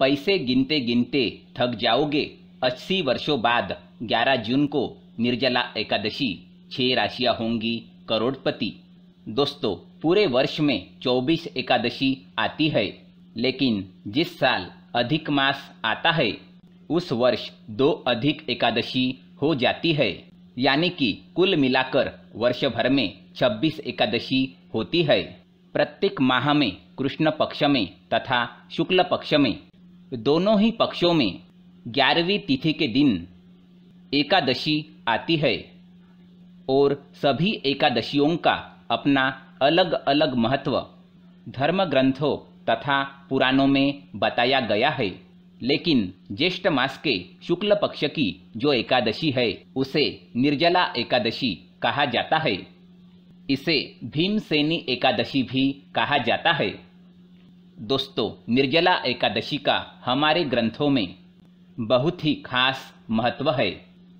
पैसे गिनते गिनते थक जाओगे अस्सी वर्षों बाद 11 जून को निर्जला एकादशी छः राशियाँ होंगी करोड़पति दोस्तों पूरे वर्ष में 24 एकादशी आती है लेकिन जिस साल अधिक मास आता है उस वर्ष दो अधिक एकादशी हो जाती है यानी कि कुल मिलाकर वर्ष भर में 26 एकादशी होती है प्रत्येक माह में कृष्ण पक्ष में तथा शुक्ल पक्ष में दोनों ही पक्षों में ग्यारहवीं तिथि के दिन एकादशी आती है और सभी एकादशियों का अपना अलग अलग महत्व धर्म ग्रंथों तथा पुराणों में बताया गया है लेकिन ज्येष्ठ मास के शुक्ल पक्ष की जो एकादशी है उसे निर्जला एकादशी कहा जाता है इसे भीमसेनी एकादशी भी कहा जाता है दोस्तों निर्जला एकादशी का हमारे ग्रंथों में बहुत ही खास महत्व है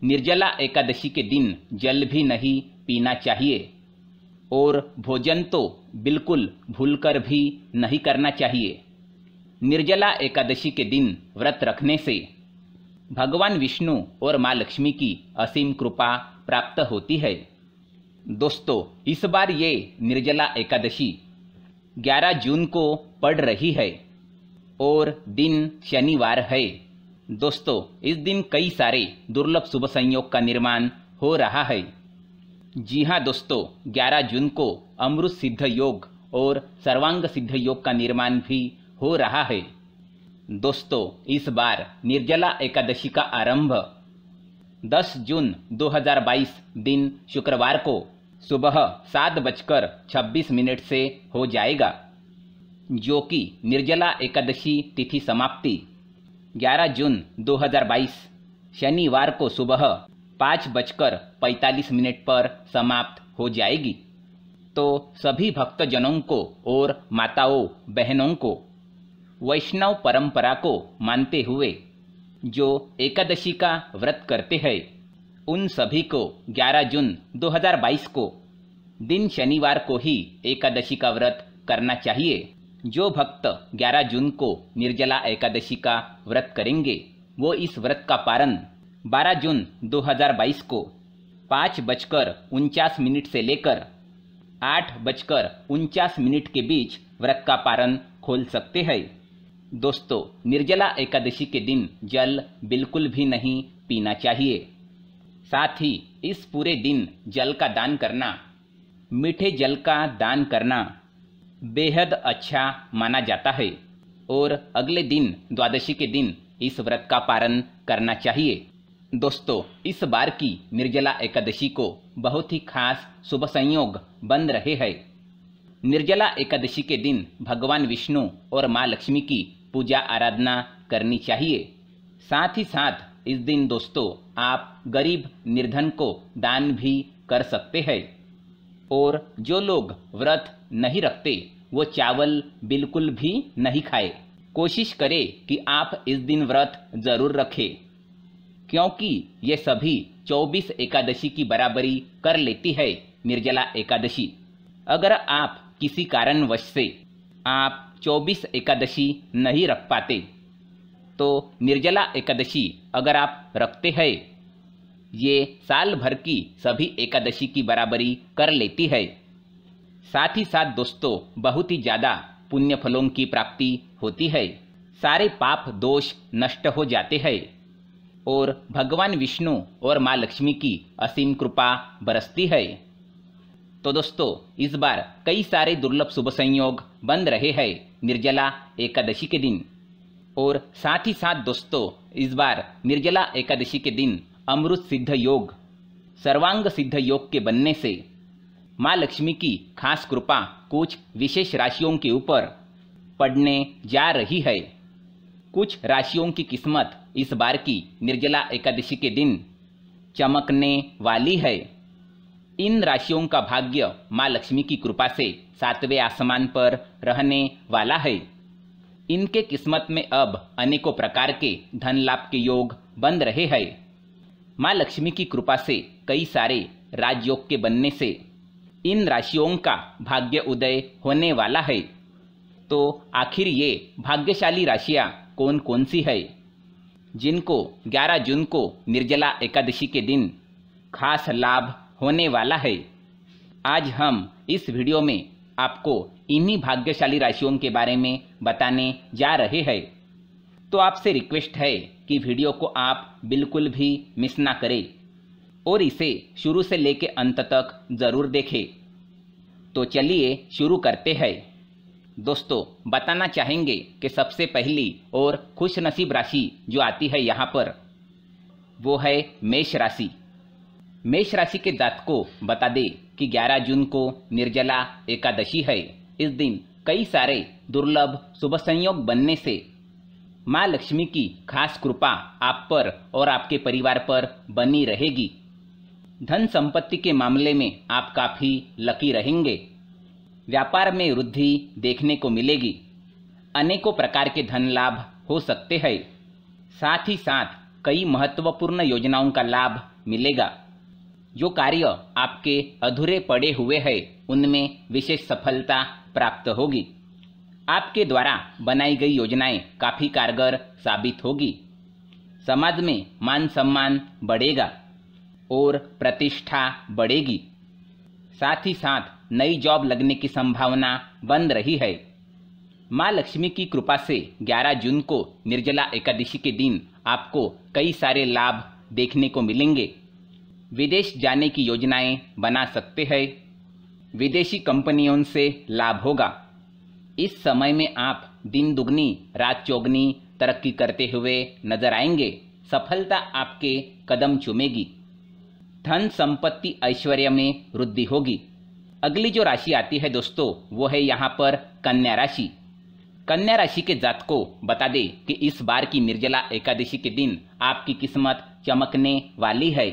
निर्जला एकादशी के दिन जल भी नहीं पीना चाहिए और भोजन तो बिल्कुल भूलकर भी नहीं करना चाहिए निर्जला एकादशी के दिन व्रत रखने से भगवान विष्णु और माँ लक्ष्मी की असीम कृपा प्राप्त होती है दोस्तों इस बार ये निर्जला एकादशी 11 जून को पड़ रही है और दिन शनिवार है दोस्तों इस दिन कई सारे दुर्लभ शुभ संयोग का निर्माण हो रहा है जी हाँ दोस्तों 11 जून को अमृत सिद्ध योग और सर्वांग सिद्ध योग का निर्माण भी हो रहा है दोस्तों इस बार निर्जला एकादशी का आरंभ 10 जून 2022 दिन शुक्रवार को सुबह सात बजकर छब्बीस मिनट से हो जाएगा जो कि निर्जला एकादशी तिथि समाप्ति 11 जून 2022 शनिवार को सुबह पाँच बजकर पैंतालीस मिनट पर समाप्त हो जाएगी तो सभी भक्तजनों को और माताओं बहनों को वैष्णव परंपरा को मानते हुए जो एकादशी का व्रत करते हैं उन सभी को 11 जून 2022 को दिन शनिवार को ही एकादशी का व्रत करना चाहिए जो भक्त 11 जून को निर्जला एकादशी का व्रत करेंगे वो इस व्रत का पारण 12 जून 2022 को पाँच बजकर उनचास मिनट से लेकर आठ बजकर उनचास मिनट के बीच व्रत का पारण खोल सकते हैं दोस्तों निर्जला एकादशी के दिन जल बिल्कुल भी नहीं पीना चाहिए साथ ही इस पूरे दिन जल का दान करना मीठे जल का दान करना बेहद अच्छा माना जाता है और अगले दिन द्वादशी के दिन इस व्रत का पारण करना चाहिए दोस्तों इस बार की निर्जला एकादशी को बहुत ही खास शुभ संयोग बन रहे हैं निर्जला एकादशी के दिन भगवान विष्णु और माँ लक्ष्मी की पूजा आराधना करनी चाहिए साथ ही साथ इस दिन दोस्तों आप गरीब निर्धन को दान भी कर सकते हैं और जो लोग व्रत नहीं रखते वो चावल बिल्कुल भी नहीं खाए कोशिश करें कि आप इस दिन व्रत जरूर रखें क्योंकि ये सभी 24 एकादशी की बराबरी कर लेती है निर्जला एकादशी अगर आप किसी कारणवश से आप 24 एकादशी नहीं रख पाते तो निर्जला एकादशी अगर आप रखते हैं ये साल भर की सभी एकादशी की बराबरी कर लेती है साथ ही साथ दोस्तों बहुत ही ज़्यादा पुण्य फलों की प्राप्ति होती है सारे पाप दोष नष्ट हो जाते हैं और भगवान विष्णु और माँ लक्ष्मी की असीम कृपा बरसती है तो दोस्तों इस बार कई सारे दुर्लभ शुभ संयोग बन रहे हैं निर्जला एकादशी के दिन और साथ ही साथ दोस्तों इस बार निर्जला एकादशी के दिन अमृत सिद्ध योग सर्वांग सिद्ध योग के बनने से माँ लक्ष्मी की खास कृपा कुछ विशेष राशियों के ऊपर पड़ने जा रही है कुछ राशियों की किस्मत इस बार की निर्जला एकादशी के दिन चमकने वाली है इन राशियों का भाग्य माँ लक्ष्मी की कृपा से सातवें आसमान पर रहने वाला है इनके किस्मत में अब अनेकों प्रकार के धन लाभ के योग बन रहे हैं माँ लक्ष्मी की कृपा से कई सारे राजयोग के बनने से इन राशियों का भाग्य उदय होने वाला है तो आखिर ये भाग्यशाली राशियाँ कौन कौन सी है जिनको 11 जून को निर्जला एकादशी के दिन खास लाभ होने वाला है आज हम इस वीडियो में आपको इन्हीं भाग्यशाली राशियों के बारे में बताने जा रहे हैं तो आपसे रिक्वेस्ट है कि वीडियो को आप बिल्कुल भी मिस ना करें और इसे शुरू से लेकर अंत तक ज़रूर देखें तो चलिए शुरू करते हैं दोस्तों बताना चाहेंगे कि सबसे पहली और खुशनसीब राशि जो आती है यहाँ पर वो है मेष राशि मेष राशि के जातकों बता दें कि 11 जून को निर्जला एकादशी है इस दिन कई सारे दुर्लभ शुभ संयोग बनने से माँ लक्ष्मी की खास कृपा आप पर और आपके परिवार पर बनी रहेगी धन संपत्ति के मामले में आप काफ़ी लकी रहेंगे व्यापार में वृद्धि देखने को मिलेगी अनेकों प्रकार के धन लाभ हो सकते हैं साथ ही साथ कई महत्वपूर्ण योजनाओं का लाभ मिलेगा जो कार्य आपके अधूरे पड़े हुए हैं उनमें विशेष सफलता प्राप्त होगी आपके द्वारा बनाई गई योजनाएं काफ़ी कारगर साबित होगी समाज में मान सम्मान बढ़ेगा और प्रतिष्ठा बढ़ेगी साथ ही साथ नई जॉब लगने की संभावना बन रही है माँ लक्ष्मी की कृपा से 11 जून को निर्जला एकादशी के दिन आपको कई सारे लाभ देखने को मिलेंगे विदेश जाने की योजनाएं बना सकते हैं विदेशी कंपनियों से लाभ होगा इस समय में आप दिन दुगनी रात चौगनी तरक्की करते हुए नजर आएंगे सफलता आपके कदम चुमेगी धन संपत्ति ऐश्वर्य में वृद्धि होगी अगली जो राशि आती है दोस्तों वो है यहाँ पर कन्या राशि कन्या राशि के जात को बता दें कि इस बार की निर्जला एकादशी के दिन आपकी किस्मत चमकने वाली है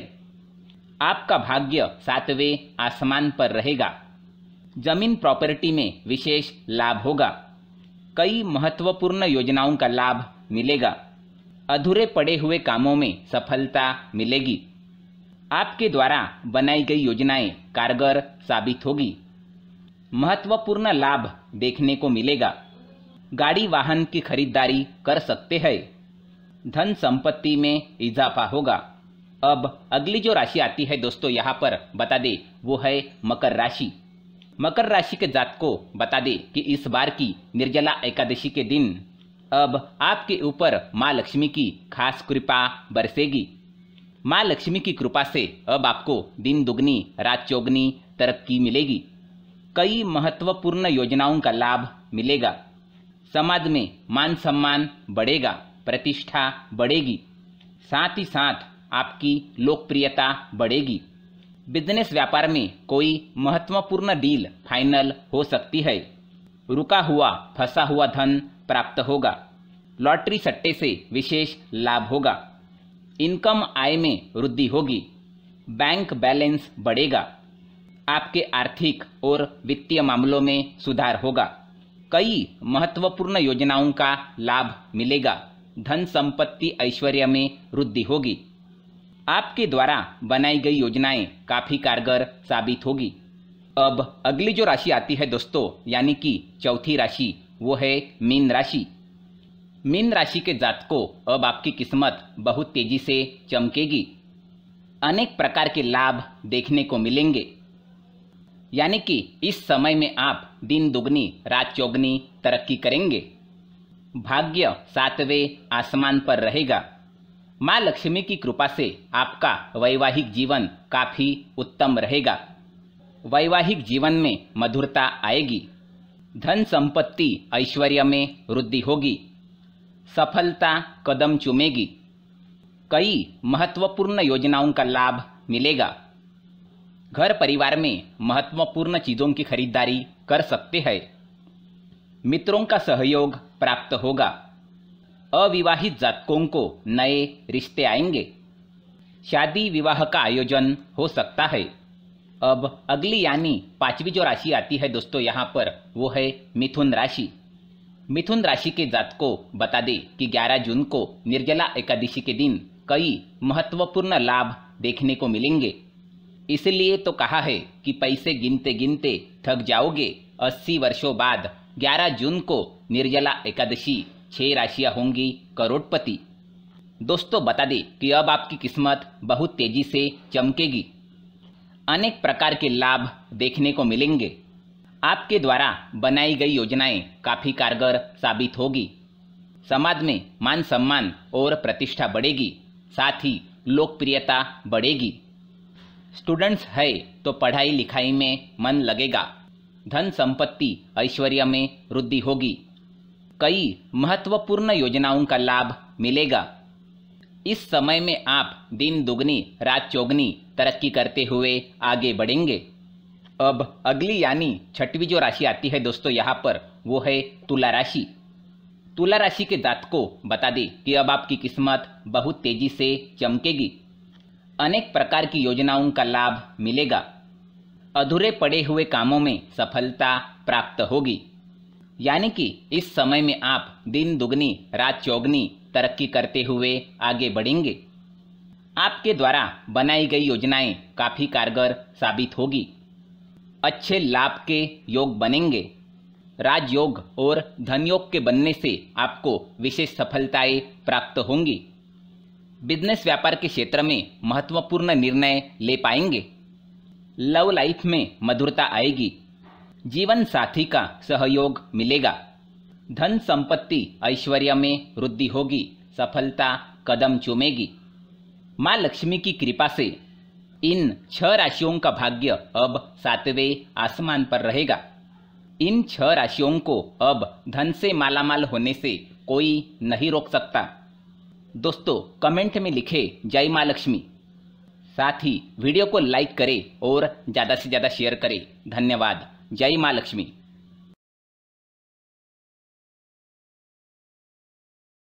आपका भाग्य सातवें आसमान पर रहेगा जमीन प्रॉपर्टी में विशेष लाभ होगा कई महत्वपूर्ण योजनाओं का लाभ मिलेगा अधूरे पड़े हुए कामों में सफलता मिलेगी आपके द्वारा बनाई गई योजनाएं कारगर साबित होगी महत्वपूर्ण लाभ देखने को मिलेगा गाड़ी वाहन की खरीदारी कर सकते हैं धन संपत्ति में इजाफा होगा अब अगली जो राशि आती है दोस्तों यहाँ पर बता दें वो है मकर राशि मकर राशि के जात को बता दें कि इस बार की निर्जला एकादशी के दिन अब आपके ऊपर माँ लक्ष्मी की खास कृपा बरसेगी माँ लक्ष्मी की कृपा से अब आपको दिन दुगनी रात चौगनी तरक्की मिलेगी कई महत्वपूर्ण योजनाओं का लाभ मिलेगा समाज में मान सम्मान बढ़ेगा प्रतिष्ठा बढ़ेगी साथ ही साथ आपकी लोकप्रियता बढ़ेगी बिजनेस व्यापार में कोई महत्वपूर्ण डील फाइनल हो सकती है रुका हुआ फंसा हुआ धन प्राप्त होगा लॉटरी सट्टे से विशेष लाभ होगा इनकम आय में वृद्धि होगी बैंक बैलेंस बढ़ेगा आपके आर्थिक और वित्तीय मामलों में सुधार होगा कई महत्वपूर्ण योजनाओं का लाभ मिलेगा धन संपत्ति ऐश्वर्य में वृद्धि होगी आपके द्वारा बनाई गई योजनाएं काफ़ी कारगर साबित होगी अब अगली जो राशि आती है दोस्तों यानी कि चौथी राशि वो है मीन राशि मीन राशि के जातकों अब आपकी किस्मत बहुत तेजी से चमकेगी अनेक प्रकार के लाभ देखने को मिलेंगे यानी कि इस समय में आप दिन दुगनी रात चौगनी तरक्की करेंगे भाग्य सातवें आसमान पर रहेगा माँ लक्ष्मी की कृपा से आपका वैवाहिक जीवन काफ़ी उत्तम रहेगा वैवाहिक जीवन में मधुरता आएगी धन संपत्ति ऐश्वर्य में वृद्धि होगी सफलता कदम चुमेगी कई महत्वपूर्ण योजनाओं का लाभ मिलेगा घर परिवार में महत्वपूर्ण चीज़ों की खरीदारी कर सकते हैं मित्रों का सहयोग प्राप्त होगा अविवाहित जातकों को नए रिश्ते आएंगे शादी विवाह का आयोजन हो सकता है अब अगली यानी पांचवी जो राशि आती है दोस्तों यहाँ पर वो है मिथुन राशि मिथुन राशि के जात को बता दें कि 11 जून को निर्जला एकादशी के दिन कई महत्वपूर्ण लाभ देखने को मिलेंगे इसलिए तो कहा है कि पैसे गिनते गिनते थक जाओगे 80 वर्षों बाद 11 जून को निर्जला एकादशी छः राशियाँ होंगी करोड़पति दोस्तों बता दें कि अब आपकी किस्मत बहुत तेज़ी से चमकेगी अनेक प्रकार के लाभ देखने को मिलेंगे आपके द्वारा बनाई गई योजनाएं काफ़ी कारगर साबित होगी समाज में मान सम्मान और प्रतिष्ठा बढ़ेगी साथ ही लोकप्रियता बढ़ेगी स्टूडेंट्स है तो पढ़ाई लिखाई में मन लगेगा धन संपत्ति ऐश्वर्य में वृद्धि होगी कई महत्वपूर्ण योजनाओं का लाभ मिलेगा इस समय में आप दिन दुगनी रात चौगनी तरक्की करते हुए आगे बढ़ेंगे अब अगली यानी छठवीं जो राशि आती है दोस्तों यहाँ पर वो है तुला राशि तुला राशि के दात को बता दें कि अब आपकी किस्मत बहुत तेजी से चमकेगी अनेक प्रकार की योजनाओं का लाभ मिलेगा अधूरे पड़े हुए कामों में सफलता प्राप्त होगी यानी कि इस समय में आप दिन दुगनी रात चौगनी तरक्की करते हुए आगे बढ़ेंगे आपके द्वारा बनाई गई योजनाएं काफ़ी कारगर साबित होगी अच्छे लाभ के योग बनेंगे राजयोग और धनयोग के बनने से आपको विशेष सफलताएं प्राप्त होंगी बिजनेस व्यापार के क्षेत्र में महत्वपूर्ण निर्णय ले पाएंगे लव लाइफ में मधुरता आएगी जीवन साथी का सहयोग मिलेगा धन संपत्ति ऐश्वर्य में वृद्धि होगी सफलता कदम चूमेगी माँ लक्ष्मी की कृपा से इन छह राशियों का भाग्य अब सातवें आसमान पर रहेगा इन छह राशियों को अब धन से मालामाल होने से कोई नहीं रोक सकता दोस्तों कमेंट में लिखे जय माँ लक्ष्मी साथ ही वीडियो को लाइक करें और ज़्यादा से ज़्यादा शेयर करें धन्यवाद जय माँ लक्ष्मी